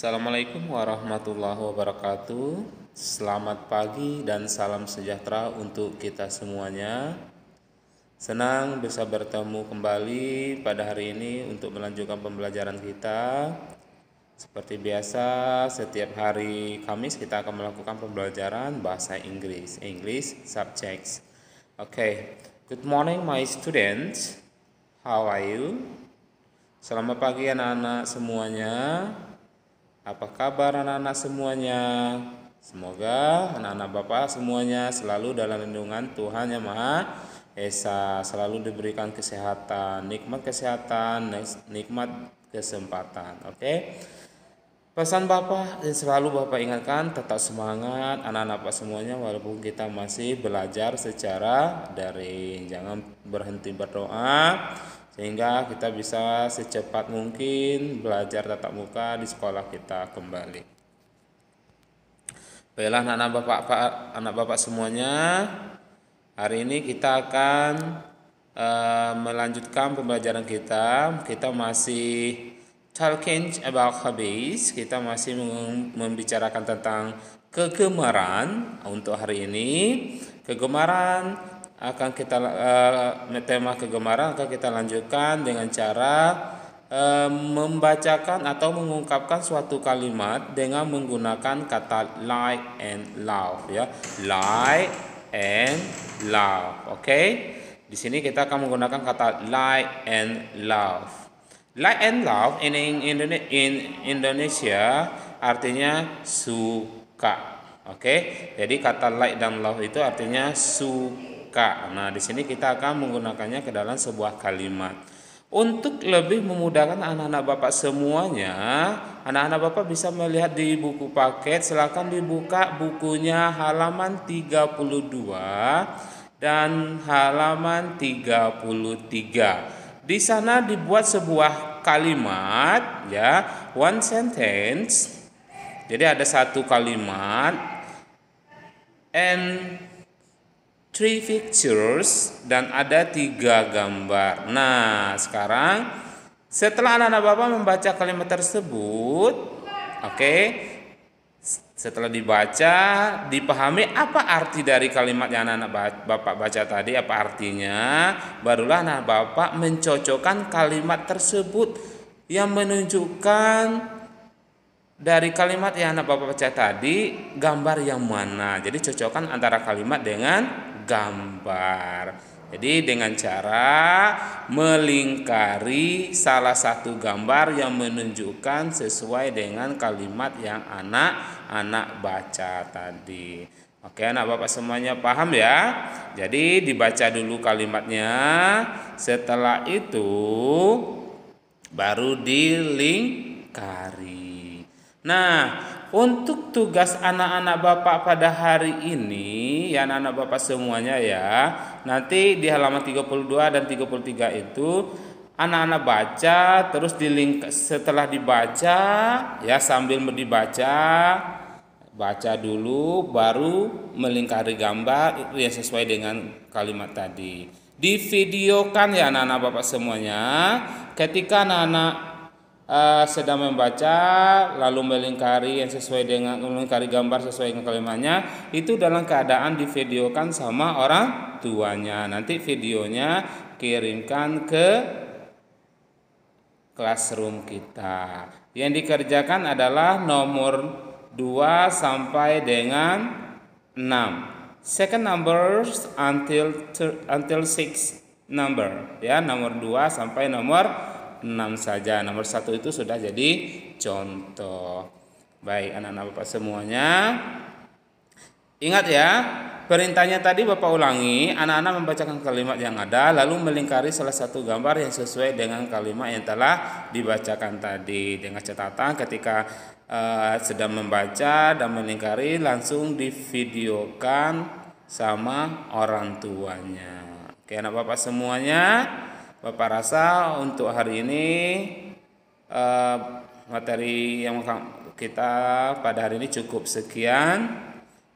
Assalamualaikum warahmatullahi wabarakatuh. Selamat pagi dan salam sejahtera untuk kita semuanya. Senang bisa bertemu kembali pada hari ini untuk melanjutkan pembelajaran kita. Seperti biasa, setiap hari Kamis kita akan melakukan pembelajaran bahasa Inggris, English subjects. Oke, okay. good morning my students. How are you? Selamat pagi anak-anak semuanya. Apa kabar anak-anak semuanya? Semoga anak-anak Bapak semuanya selalu dalam lindungan Tuhan Yang Maha Esa, selalu diberikan kesehatan, nikmat kesehatan, nikmat kesempatan. Oke. Okay? Pesan Bapak yang selalu Bapak ingatkan tetap semangat anak-anak Bapak semuanya walaupun kita masih belajar secara daring. Jangan berhenti berdoa sehingga kita bisa secepat mungkin belajar tatap muka di sekolah kita kembali. Baiklah anak-anak bapak anak bapak semuanya, hari ini kita akan e, melanjutkan pembelajaran kita. Kita masih talking about hobbies, kita masih membicarakan tentang kegemaran untuk hari ini. Kegemaran akan kita uh, tema kegemaran akan kita lanjutkan dengan cara uh, membacakan atau mengungkapkan suatu kalimat dengan menggunakan kata like and love ya like and love oke okay? di sini kita akan menggunakan kata like and love like and love in in, in Indonesia artinya suka oke okay? jadi kata like dan love itu artinya suka ka. Nah, di sini kita akan menggunakannya ke dalam sebuah kalimat. Untuk lebih memudahkan anak-anak Bapak semuanya, anak-anak Bapak bisa melihat di buku paket. Silakan dibuka bukunya halaman 32 dan halaman 33. Di sana dibuat sebuah kalimat ya, one sentence. Jadi ada satu kalimat and three pictures dan ada tiga gambar. Nah, sekarang setelah anak-anak bapak membaca kalimat tersebut, oke, okay, setelah dibaca, dipahami apa arti dari kalimat yang anak-anak bapak baca tadi, apa artinya, barulah anak bapak mencocokkan kalimat tersebut yang menunjukkan dari kalimat yang anak bapak baca tadi, gambar yang mana. Jadi cocokkan antara kalimat dengan gambar. Jadi dengan cara melingkari salah satu gambar yang menunjukkan sesuai dengan kalimat yang anak-anak baca tadi. Oke, anak Bapak semuanya paham ya? Jadi dibaca dulu kalimatnya. Setelah itu baru dilingkari. Nah, untuk tugas anak-anak Bapak pada hari ini ya anak-anak Bapak semuanya ya. Nanti di halaman 32 dan 33 itu anak-anak baca terus di link setelah dibaca ya sambil dibaca baca dulu baru melingkari gambar itu yang sesuai dengan kalimat tadi. di Divideokan ya anak-anak Bapak semuanya. Ketika anak-anak uh, sedang membaca lalu melingkari yang sesuai dengan melingkari gambar sesuai dengan kalimatnya itu dalam keadaan divideokan sama orang tuanya. Nanti videonya kirimkan ke classroom kita. Yang dikerjakan adalah nomor 2 sampai dengan 6. Second numbers until until 6 number ya nomor 2 sampai nomor 6 saja. Nomor satu itu sudah jadi contoh. Baik, anak-anak Bapak semuanya. Ingat ya, perintahnya tadi Bapak ulangi, anak-anak membacakan kalimat yang ada lalu melingkari salah satu gambar yang sesuai dengan kalimat yang telah dibacakan tadi. Dengan catatan ketika uh, sedang membaca dan melingkari langsung divideokan sama orang tuanya. Oke, anak Bapak semuanya. Bapak rasa untuk hari ini eh, materi yang kita pada hari ini cukup sekian.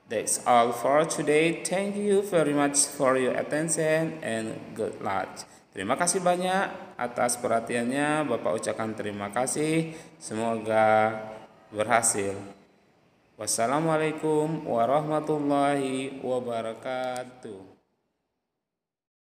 That's all for today. Thank you very much for your attention and good luck. Terima kasih banyak atas perhatiannya. Bapak ucapkan terima kasih. Semoga berhasil. Wassalamualaikum warahmatullahi wabarakatuh.